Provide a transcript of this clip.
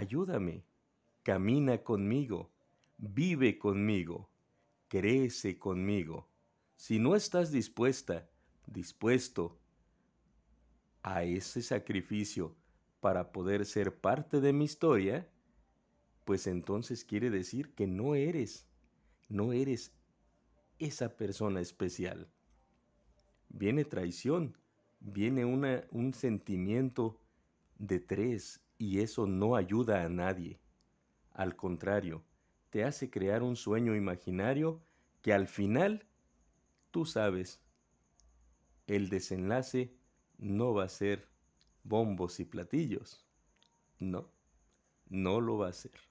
ayúdame, camina conmigo, vive conmigo, crece conmigo. Si no estás dispuesta, dispuesto a ese sacrificio para poder ser parte de mi historia, pues entonces quiere decir que no eres, no eres esa persona especial. Viene traición, viene una, un sentimiento de tres y eso no ayuda a nadie. Al contrario, te hace crear un sueño imaginario que al final, tú sabes, el desenlace no va a ser bombos y platillos. No, no lo va a ser.